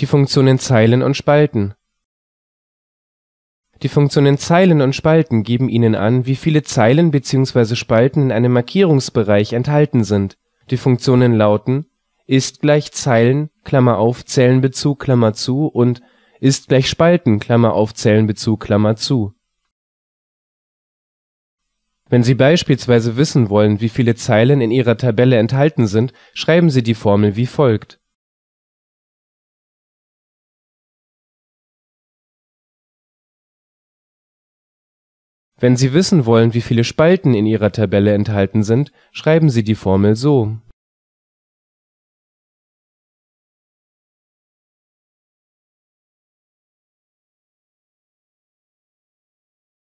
die Funktionen Zeilen und Spalten. Die Funktionen Zeilen und Spalten geben Ihnen an, wie viele Zeilen bzw. Spalten in einem Markierungsbereich enthalten sind. Die Funktionen lauten: ist gleich Zeilen Klammer auf, (Zellenbezug) Klammer zu und ist gleich Spalten Klammer auf, (Zellenbezug). Klammer zu. Wenn Sie beispielsweise wissen wollen, wie viele Zeilen in Ihrer Tabelle enthalten sind, schreiben Sie die Formel wie folgt Wenn Sie wissen wollen, wie viele Spalten in Ihrer Tabelle enthalten sind, schreiben Sie die Formel so